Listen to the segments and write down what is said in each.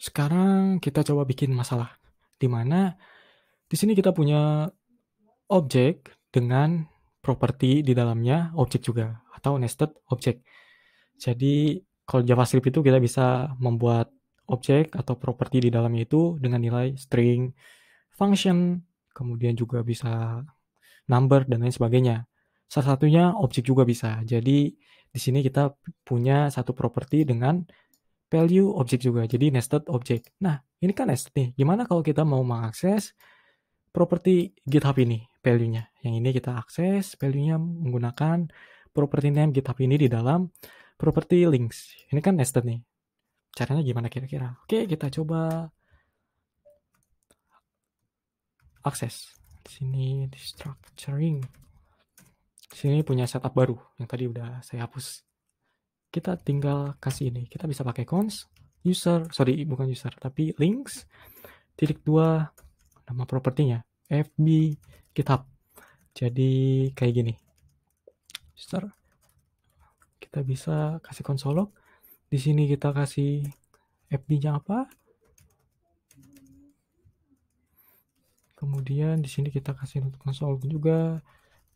Sekarang kita coba bikin masalah di mana di sini kita punya objek dengan properti di dalamnya objek juga atau nested objek Jadi kalau JavaScript itu kita bisa membuat objek atau properti di dalamnya itu dengan nilai string, function, kemudian juga bisa number dan lain sebagainya. Salah satunya objek juga bisa. Jadi di sini kita punya satu properti dengan value object juga. Jadi nested object. Nah, ini kan nested nih. Gimana kalau kita mau mengakses properti GitHub ini, value-nya. Yang ini kita akses value-nya menggunakan property name GitHub ini di dalam property links. Ini kan nested nih. Caranya gimana kira-kira? Oke, kita coba akses. Di sini structuring. sini punya setup baru yang tadi udah saya hapus kita tinggal kasih ini. Kita bisa pakai cons, user, sorry bukan user, tapi links, titik dua nama propertinya, FB GitHub. Jadi kayak gini. User, kita bisa kasih log Di sini kita kasih FB-nya apa. Kemudian di sini kita kasih untuk konsolog juga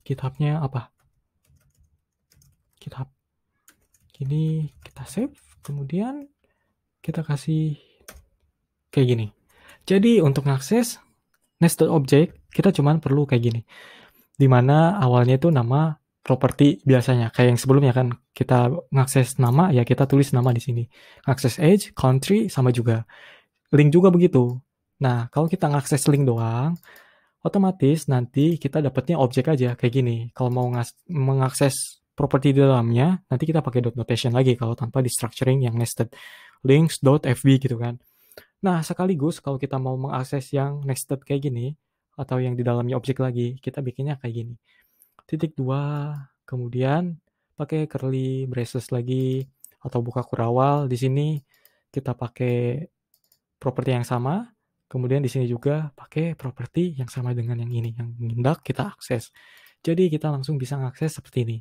GitHub-nya apa. GitHub. Ini kita save, kemudian kita kasih kayak gini. Jadi untuk mengakses nested object, kita cuman perlu kayak gini. Dimana awalnya itu nama properti biasanya. Kayak yang sebelumnya kan kita mengakses nama, ya kita tulis nama di sini. Akses age, country, sama juga. Link juga begitu. Nah, kalau kita ngakses link doang, otomatis nanti kita dapatnya objek aja kayak gini. Kalau mau mengakses properti di dalamnya, nanti kita pakai dot notation lagi kalau tanpa di structuring yang nested links dot fb gitu kan. Nah, sekaligus kalau kita mau mengakses yang nested kayak gini, atau yang di dalamnya objek lagi, kita bikinnya kayak gini. Titik dua, kemudian pakai curly braces lagi, atau buka kurawal. Di sini kita pakai properti yang sama, kemudian di sini juga pakai properti yang sama dengan yang ini, yang hendak kita akses. Jadi kita langsung bisa mengakses seperti ini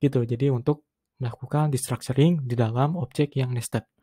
gitu. Jadi untuk melakukan destructuring di dalam objek yang nested.